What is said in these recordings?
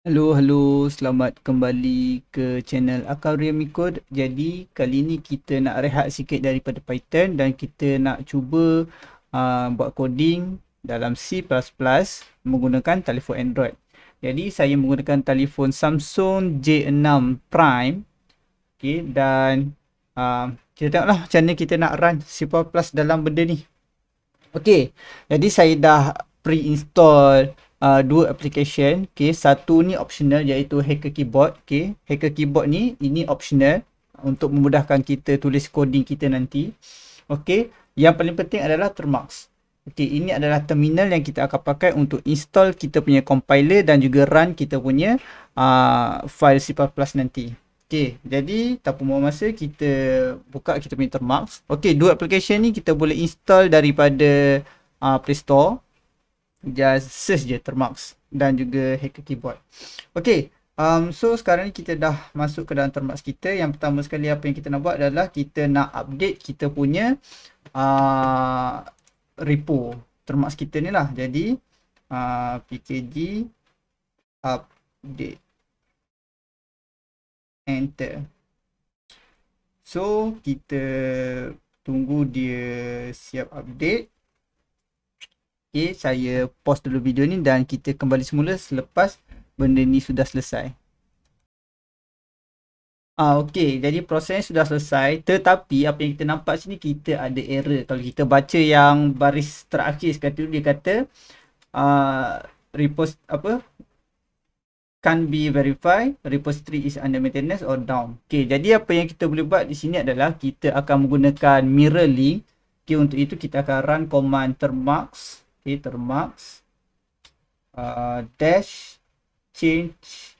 Hello, hello. Selamat kembali ke channel Akarium Mikod. Jadi, kali ni kita nak rehat sikit daripada Python dan kita nak cuba uh, buat coding dalam C++ menggunakan telefon Android. Jadi, saya menggunakan telefon Samsung J6 Prime. Okay, dan uh, kita tengoklah macam mana kita nak run C++ dalam benda ni. Okay, jadi saya dah pre-install uh, dua application. Okay, satu ni optional iaitu Hacker Keyboard. Okay, Hacker Keyboard ni ini optional untuk memudahkan kita tulis coding kita nanti. Okay, yang paling penting adalah Termux. Okay, ini adalah terminal yang kita akan pakai untuk install kita punya compiler dan juga run kita punya uh, file C++ nanti. Okay, jadi tak perlu masa kita buka kita punya Termux. Okay, dua application ni kita boleh install daripada uh, Play Store just search je termux dan juga hacker keyboard. Okay, um, so sekarang ni kita dah masuk ke dalam termux kita. Yang pertama sekali apa yang kita nak buat adalah kita nak update kita punya uh, repo termux kita ni lah. Jadi, uh, pkg update. Enter. So, kita tunggu dia siap update okay, saya pause dulu video ni dan kita kembali semula selepas benda ni sudah selesai. Ah okay, jadi proses sudah selesai tetapi apa yang kita nampak sini kita ada error. Kalau kita baca yang baris terakhir sekali tu dia kata a uh, repos apa can be verify repository is under maintenance or down. Okay, jadi apa yang kita boleh buat di sini adalah kita akan menggunakan mirror link. Okey, untuk itu kita akan run command termux okay, termarks uh, dash change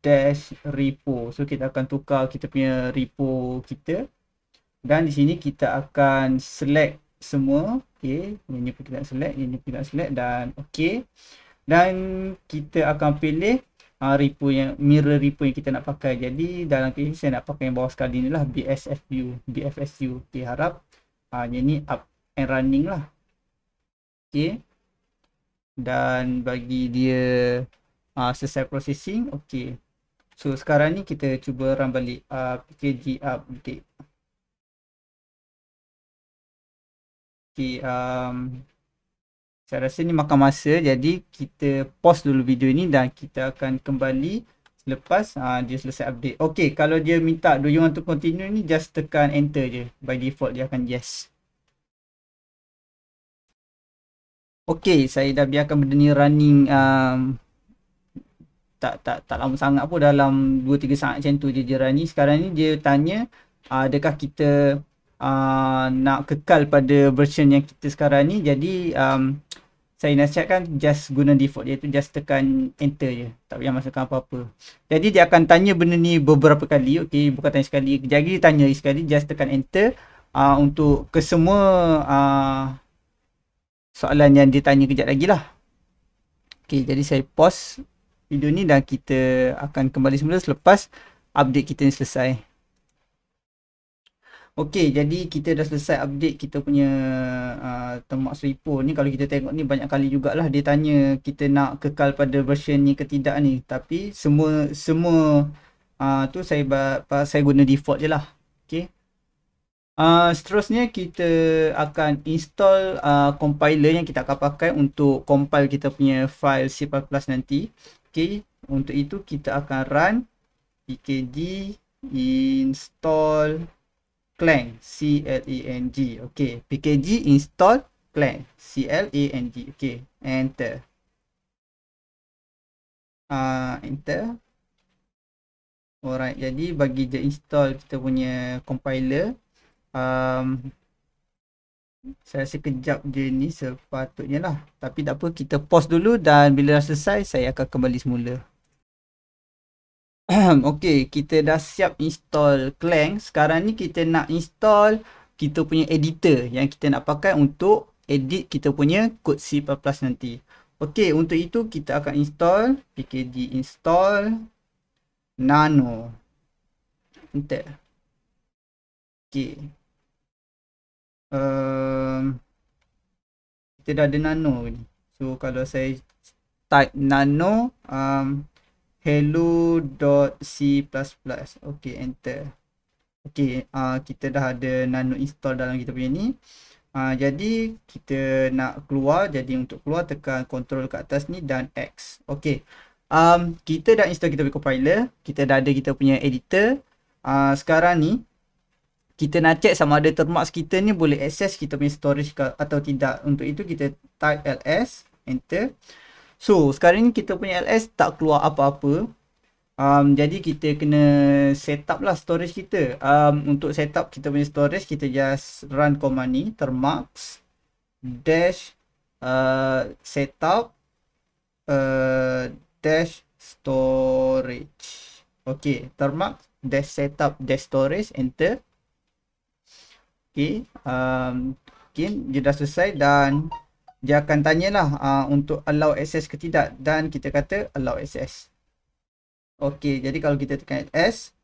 dash repo so kita akan tukar kita punya repo kita dan di sini kita akan select semua Okay, ini pun kita nak select ini pun kita nak select dan okay. dan kita akan pilih uh, repo yang mirror repo yang kita nak pakai jadi dalam kes ini saya nak pakai yang bawah sekali ni lah bsfu bfsu okey harap uh, yang ni up and running lah okay. dan bagi dia uh, selesai processing okey so sekarang ni kita cuba run balik uh, ah, PKG update okey um saya rasa ni makan masa jadi kita pause dulu video ni dan kita akan kembali lepas uh, ah, dia selesai update. Okey, kalau dia minta do you want to continue ni just tekan enter je. By default dia akan yes. Okey, saya dah biarkan benda ni running um, tak tak tak lama sangat pun dalam 2-3 saat macam tu je dia running. Sekarang ni dia tanya uh, adakah kita uh, nak kekal pada version yang kita sekarang ni. Jadi um, saya nasihatkan just guna default iaitu just tekan enter je. Tak payah masukkan apa-apa. Jadi dia akan tanya benda ni beberapa kali. Okey, bukan tanya sekali. Jadi dia tanya sekali just tekan enter uh, untuk kesemua uh, soalan yang dia tanya kejap lagi lah. Okay, jadi saya pause video ni dan kita akan kembali semula selepas update kita ni selesai. Okay, jadi kita dah selesai update kita punya uh, temak seripo ni. Kalau kita tengok ni banyak kali jugalah dia tanya kita nak kekal pada version ni ke tidak ni. Tapi semua semua uh, tu saya saya guna default je lah. Okay. Ah, seterusnya kita akan install uh, compiler yang kita akan pakai untuk compile kita punya file C++ nanti. Okey, untuk itu kita akan run pkg install clang c l a n g. Okey, pkg install clang c l a n g. Okey, enter. Ah uh, enter. Alright, jadi bagi dia install kita punya compiler um, saya rasa kejap je ni sepatutnya lah. Tapi tak apa, kita pause dulu dan bila dah selesai, saya akan kembali semula. okay, kita dah siap install Clang. Sekarang ni kita nak install kita punya editor yang kita nak pakai untuk edit kita punya kod C++ nanti. Okay, untuk itu kita akan install pkg install nano. Entah. Okay uh, kita dah ada nano ni. So kalau saya type nano um, hello.c++. Okay, enter. Okay, uh, kita dah ada nano install dalam kita punya ni. Uh, jadi kita nak keluar. Jadi untuk keluar tekan control ke atas ni dan X. Okay. Um, kita dah install kita punya compiler. Kita dah ada kita punya editor. Uh, sekarang ni kita nak check sama ada termax kita ni boleh access kita punya storage ke, atau tidak untuk itu kita type ls enter so sekarang ni kita punya ls tak keluar apa-apa um, jadi kita kena set up lah storage kita um, untuk set up kita punya storage kita just run command ni termax dash uh, up uh, dash storage okay termax dash set up dash storage enter Okay, um, okay, dia dah selesai dan dia akan tanyalah uh, untuk allow access ke tidak dan kita kata allow access. Okay, jadi kalau kita tekan S,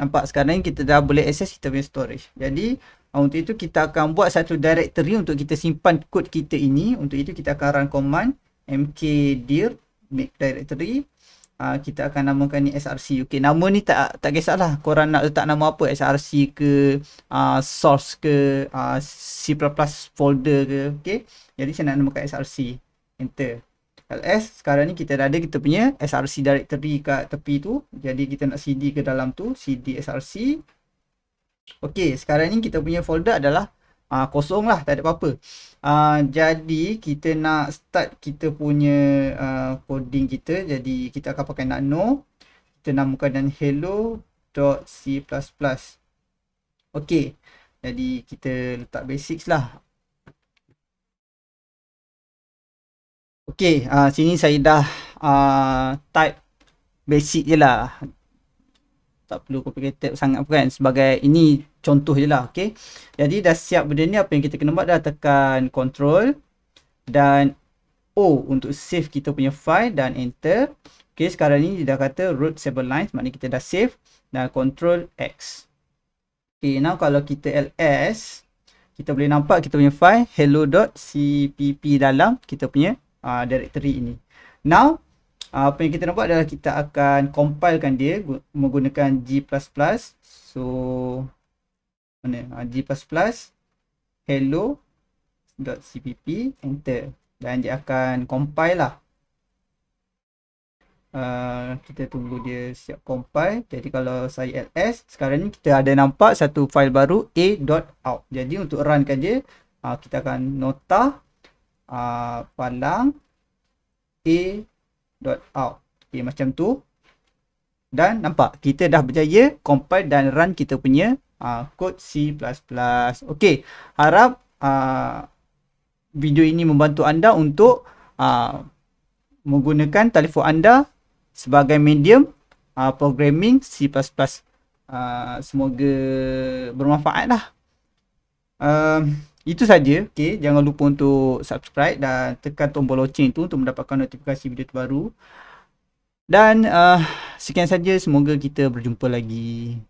nampak sekarang ni kita dah boleh access kita punya storage. Jadi, uh, untuk itu kita akan buat satu directory untuk kita simpan kod kita ini. Untuk itu kita akan run command mkdir make directory uh, kita akan namakan ni SRC UK. Nama ni tak tak kisahlah korang nak letak nama apa SRC ke uh, source ke uh, C++ folder ke okey. Jadi saya nak namakan SRC. Enter. LS sekarang ni kita dah ada kita punya SRC directory kat tepi tu. Jadi kita nak CD ke dalam tu CD SRC. Okey, sekarang ni kita punya folder adalah uh, kosong lah tak ada apa-apa uh, jadi kita nak start kita punya uh, coding kita jadi kita akan pakai nano kita namakan dan hello dot hello.c++ ok jadi kita letak basics lah ok uh, sini saya dah uh, type basic je lah tak perlu complicated sangat pun kan sebagai ini contoh je lah okay. jadi dah siap benda ni apa yang kita kena buat dah tekan control dan O untuk save kita punya file dan enter Okay, sekarang ni dia dah kata root 7 lines maknanya kita dah save dan control X Okay, now kalau kita ls kita boleh nampak kita punya file hello.cpp dalam kita punya uh, directory ini now Ah, apa yang kita nak buat adalah kita akan compilekan dia menggunakan G++. So mana? Ah, G++ hello.cpp enter dan dia akan compile lah. Uh, kita tunggu dia siap compile. Jadi kalau saya ls sekarang ni kita ada nampak satu file baru a.out. Jadi untuk runkan dia uh, kita akan nota uh, palang a dot out. Okay, macam tu. Dan nampak kita dah berjaya compile dan run kita punya uh, code C++. Okay, harap uh, video ini membantu anda untuk uh, menggunakan telefon anda sebagai medium uh, programming C++. Uh, semoga bermanfaat lah. Uh, um, itu saja. Okey, jangan lupa untuk subscribe dan tekan tombol loceng tu untuk mendapatkan notifikasi video terbaru. Dan uh, sekian saja semoga kita berjumpa lagi.